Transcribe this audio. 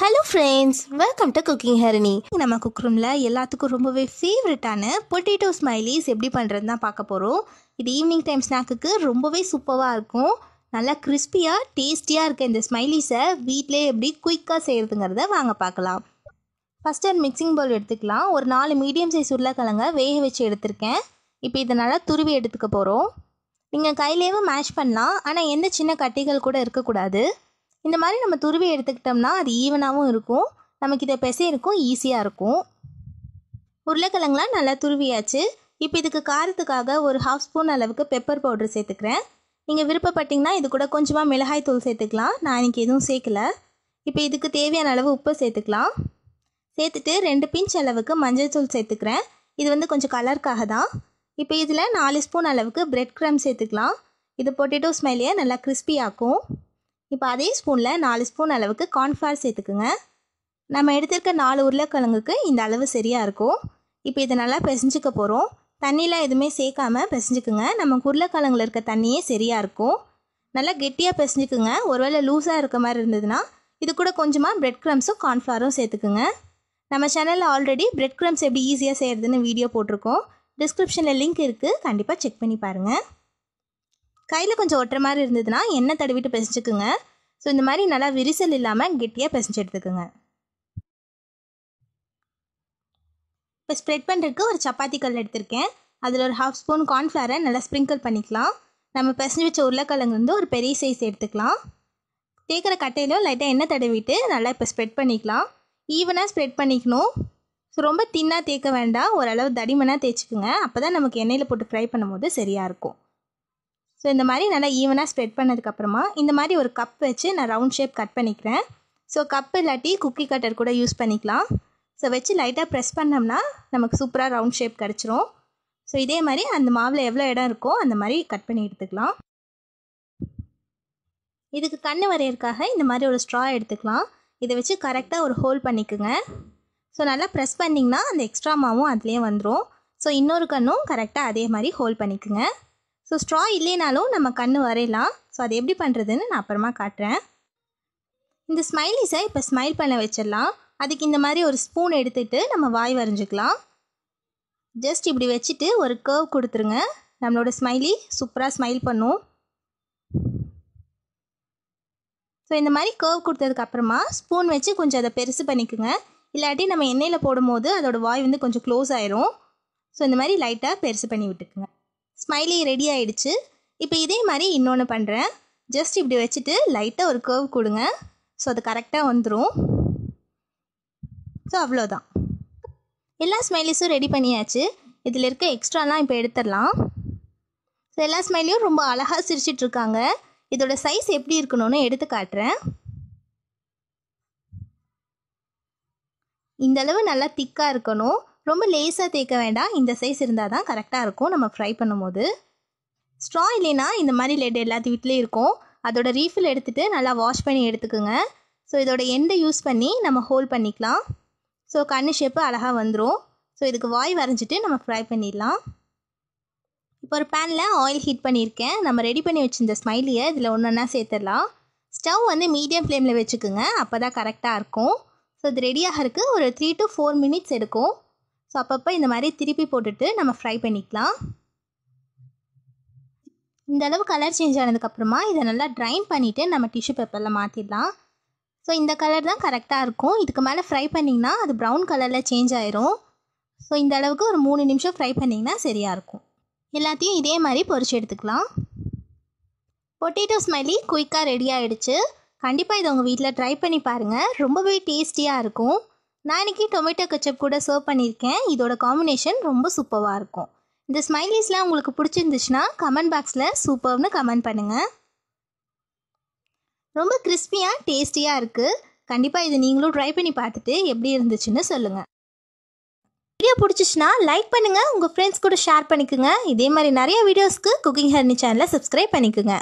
hello friends welcome to cooking ஹெரணி நம்ம cook ரூமில் எல்லாத்துக்கும் ரொம்பவே ஃபேவரட்டான பொட்டேட்டோ ஸ்மைலிஸ் எப்படி பண்ணுறது தான் பார்க்க போகிறோம் இது ஈவினிங் டைம் ஸ்நாக்குக்கு ரொம்பவே சூப்பராக இருக்கும் நல்லா கிறிஸ்பியாக டேஸ்டியாக இருக்க இந்த ஸ்மைலிஸை வீட்டிலே எப்படி குயிக்காக செய்கிறதுங்கிறத வாங்க பார்க்கலாம் ஃபஸ்ட்டு ஒரு மிக்சிங் பவுல் எடுத்துக்கலாம் ஒரு நாலு மீடியம் சைஸ் உருளைக்கிழங்க வேக வச்சு எடுத்திருக்கேன் இப்போ இதை நல்லா துருவி எடுத்துக்க போகிறோம் நீங்கள் கையிலேயே மேஷ் பண்ணலாம் ஆனால் எந்த சின்ன கட்டிகள் கூட இருக்கக்கூடாது இந்த மாதிரி நம்ம துருவி எடுத்துக்கிட்டோம்னா அது ஈவனாகவும் இருக்கும் நமக்கு இதை இருக்கும் ஈஸியாக இருக்கும் உருளைக்கிழங்குலாம் நல்லா துருவியாச்சு இப்போ இதுக்கு காரத்துக்காக ஒரு ஹாஃப் ஸ்பூன் அளவுக்கு பெப்பர் பவுடர் சேர்த்துக்கிறேன் நீங்கள் விருப்பப்பட்டிங்கன்னா இது கூட கொஞ்சமாக மிளகாய் தூள் சேர்த்துக்கலாம் நான் இன்றைக்கி எதுவும் சேர்க்கல இப்போ இதுக்கு தேவையான அளவு உப்பு சேர்த்துக்கலாம் சேர்த்துட்டு ரெண்டு பிஞ்ச் அளவுக்கு மஞ்சள் தூள் சேர்த்துக்கிறேன் இது வந்து கொஞ்சம் கலருக்காக தான் இப்போ இதில் நாலு ஸ்பூன் அளவுக்கு பிரெட் க்ரம் சேர்த்துக்கலாம் இது பொட்டேட்டோ ஸ்மெல்லையே நல்லா கிறிஸ்பியாக்கும் இப்போ அதே ஸ்பூனில் நாலு ஸ்பூன் அளவுக்கு கார்ன்ஃப்ளவர் சேர்த்துக்குங்க நம்ம எடுத்திருக்க நாலு உருளைக்கிழங்குக்கு இந்த அளவு சரியாக இருக்கும் இப்போ இதை நல்லா பிசைஞ்சிக்க போகிறோம் தண்ணியெலாம் எதுவுமே சேர்க்காமல் பிசைஞ்சிக்குங்க நம்ம உருளைக்கிழங்குல இருக்க தண்ணியே சரியாக இருக்கும் நல்லா கெட்டியாக பிசைஞ்சிக்குங்க ஒருவேளை லூஸாக இருக்க மாதிரி இருந்ததுன்னா இது கூட கொஞ்சமாக பிரெட் க்ரம்ஸும் கார்ன்ஃப்ளவரும் சேர்த்துக்குங்க நம்ம சேனலில் ஆல்ரெடி பிரெட் க்ரம்ஸ் எப்படி ஈஸியாக செய்கிறதுன்னு வீடியோ போட்டிருக்கோம் டிஸ்கிரிப்ஷனில் லிங்க் இருக்குது கண்டிப்பாக செக் பண்ணி பாருங்கள் கையில் கொஞ்சம் ஒட்டுற மாதிரி இருந்ததுன்னா எண்ணெய் தடவிட்டு பிசைச்சுக்குங்க ஸோ இந்த மாதிரி நல்லா விரிசல் இல்லாமல் கெட்டியாக பிசைஞ்சு எடுத்துக்குங்க இப்போ ஸ்ப்ரெட் பண்ணுறதுக்கு ஒரு சப்பாத்தி கல் எடுத்திருக்கேன் அதில் ஒரு ஹாஃப் ஸ்பூன் கார்ன்ஃப்ளாரை நல்லா ஸ்ப்ரிங்கிள் பண்ணிக்கலாம் நம்ம பிசைஞ்சு வச்ச உருளைக்கிழங்கு வந்து ஒரு பெரிய சைஸ் எடுத்துக்கலாம் தேக்கிற கட்டையிலோ லைட்டாக எண்ணெய் தடவிட்டு நல்லா இப்போ ஸ்ப்ரெட் பண்ணிக்கலாம் ஈவனாக ஸ்ப்ரெட் பண்ணிக்கணும் ஸோ ரொம்ப தின்னாக தேய்க்க வேண்டாம் ஓரளவு தடிமனாக தேய்ச்சிக்குங்க அப்போ தான் நமக்கு எண்ணெயில் போட்டு ஃப்ரை பண்ணும்போது சரியாக இருக்கும் ஸோ இந்த மாதிரி நல்லா ஈவனாக ஸ்ப்ரெட் பண்ணதுக்கப்புறமா இந்த மாதிரி ஒரு கப் வச்சு நான் ரவுண்ட் ஷேப் கட் பண்ணிக்கிறேன் ஸோ கப் இல்லாட்டி குக்கி கட்டர் கூட யூஸ் பண்ணிக்கலாம் ஸோ வச்சு லைட்டாக ப்ரெஸ் பண்ணோம்னா நமக்கு சூப்பராக ரவுண்ட் ஷேப் கிடச்சிரும் ஸோ இதே மாதிரி அந்த மாவில் எவ்வளோ இடம் இருக்கோ அந்த மாதிரி கட் பண்ணி எடுத்துக்கலாம் இதுக்கு கண் வரையறக்காக இந்த மாதிரி ஒரு ஸ்ட்ரா எடுத்துக்கலாம் இதை வச்சு கரெக்டாக ஒரு ஹோல் பண்ணிக்கோங்க ஸோ நல்லா ப்ரெஸ் பண்ணிங்கன்னா அந்த எக்ஸ்ட்ரா மாவும் அதுலேயே வந்துடும் ஸோ இன்னொரு கண்ணும் கரெக்டாக அதே மாதிரி ஹோல் பண்ணிக்கோங்க ஸோ ஸ்ட்ரா இல்லைனாலும் நம்ம கண் வரையலாம் ஸோ அது எப்படி பண்ணுறதுன்னு நான் அப்புறமா காட்டுறேன் இந்த ஸ்மைலிஸை இப்போ ஸ்மைல் பண்ண வச்சிடலாம் அதுக்கு இந்த மாதிரி ஒரு ஸ்பூன் எடுத்துகிட்டு நம்ம வாய் வரைஞ்சிக்கலாம் ஜஸ்ட் இப்படி வச்சுட்டு ஒரு கேர்வ் கொடுத்துருங்க நம்மளோட ஸ்மைலி சூப்பராக ஸ்மைல் பண்ணும் ஸோ இந்த மாதிரி கேர்வ் கொடுத்ததுக்கப்புறமா ஸ்பூன் வச்சு கொஞ்சம் அதை பெருசு பண்ணிக்கோங்க இல்லாட்டி நம்ம எண்ணெயில் போடும்போது அதோடய வாய் வந்து கொஞ்சம் க்ளோஸ் ஆயிரும் ஸோ இந்த மாதிரி லைட்டாக பெருசு பண்ணி விட்டுக்குங்க ஸ்மைலி ரெடி ஆகிடுச்சு இப்போ இதே மாதிரி இன்னொன்று பண்ணுறேன் ஜஸ்ட் இப்படி வச்சுட்டு லைட்டாக ஒரு கர்வ் கொடுங்க ஸோ அது கரெக்டாக வந்துடும் ஸோ அவ்வளோதான் எல்லா ஸ்மைலிஸும் ரெடி பண்ணியாச்சு இதில் இருக்க எக்ஸ்ட்ராலாம் இப்போ எடுத்துடலாம் ஸோ எல்லா ஸ்மைலியும் ரொம்ப அழகாக சிரிச்சிட்ருக்காங்க இதோட சைஸ் எப்படி இருக்கணும்னு எடுத்து காட்டுறேன் இந்தளவு நல்லா திக்காக இருக்கணும் ரொம்ப லேஸாக தேய்க்க வேண்டாம் இந்த சைஸ் இருந்தால் தான் கரெக்டாக இருக்கும் நம்ம ஃப்ரை பண்ணும்போது ஸ்ட்ரா இல்லைன்னா இந்த மாதிரி லெட் எல்லாத்து வீட்லேயும் இருக்கும் அதோட ரீஃபில் எடுத்துகிட்டு நல்லா வாஷ் பண்ணி எடுத்துக்கோங்க ஸோ இதோட எண்டை யூஸ் பண்ணி நம்ம ஹோல்ட் பண்ணிக்கலாம் ஸோ கண்ணு ஷேப்பு அழகாக வந்துடும் ஸோ இதுக்கு வாய் வரைஞ்சிட்டு நம்ம ஃப்ரை பண்ணிடலாம் இப்போ ஒரு பேனில் ஆயில் ஹீட் பண்ணியிருக்கேன் நம்ம ரெடி பண்ணி வச்சுருந்த ஸ்மைலியை இதில் ஒன்று ஒன்றா சேர்த்துடலாம் ஸ்டவ் வந்து மீடியம் ஃப்ளேமில் வச்சுக்கோங்க அப்போ தான் கரெக்டாக இருக்கும் ஸோ இது ரெடியாகிறதுக்கு ஒரு த்ரீ டு ஃபோர் மினிட்ஸ் எடுக்கும் ஸோ அப்பப்போ இந்த மாதிரி திருப்பி போட்டுட்டு நம்ம ஃப்ரை பண்ணிக்கலாம் இந்த அளவு கலர் சேஞ்ச் ஆனதுக்கப்புறமா இதை நல்லா ட்ரைன் பண்ணிவிட்டு நம்ம டிஷ்யூ பேப்பரில் மாற்றிடலாம் ஸோ இந்த கலர் தான் கரெக்டாக இருக்கும் இதுக்கு மேலே ஃப்ரை பண்ணிங்கன்னா அது ப்ரௌன் கலரில் சேஞ்ச் ஆயிரும் ஸோ இந்த அளவுக்கு ஒரு மூணு நிமிஷம் ஃப்ரை பண்ணிங்கன்னா சரியாக இருக்கும் எல்லாத்தையும் இதே மாதிரி பொரிச்சு எடுத்துக்கலாம் பொட்டேட்டோ ஸ்மைலி குயிக்காக ரெடி ஆகிடுச்சு கண்டிப்பாக இதை உங்கள் வீட்டில் ட்ரை பண்ணி பாருங்கள் ரொம்பவே டேஸ்டியாக இருக்கும் நான் இன்றைக்கி டொமேட்டோ கச்சப் கூட சர்வ் பண்ணியிருக்கேன் இதோட காம்பினேஷன் ரொம்ப சூப்பராக இருக்கும் இந்த ஸ்மைலீஸ்லாம் உங்களுக்கு பிடிச்சிருந்துச்சுன்னா கமெண்ட் பாக்ஸில் சூப்பர்னு கமெண்ட் பண்ணுங்கள் ரொம்ப கிறிஸ்பியாக டேஸ்டியாக இருக்குது கண்டிப்பாக இதை நீங்களும் ட்ரை பண்ணி பார்த்துட்டு எப்படி இருந்துச்சுன்னு சொல்லுங்கள் வீடியோ பிடிச்சிச்சுன்னா லைக் பண்ணுங்கள் உங்கள் ஃப்ரெண்ட்ஸ் கூட ஷேர் பண்ணிக்கோங்க இதே மாதிரி நிறைய வீடியோஸ்க்கு குக்கிங் ஹர்னி சேனலை சப்ஸ்கிரைப் பண்ணிக்கோங்க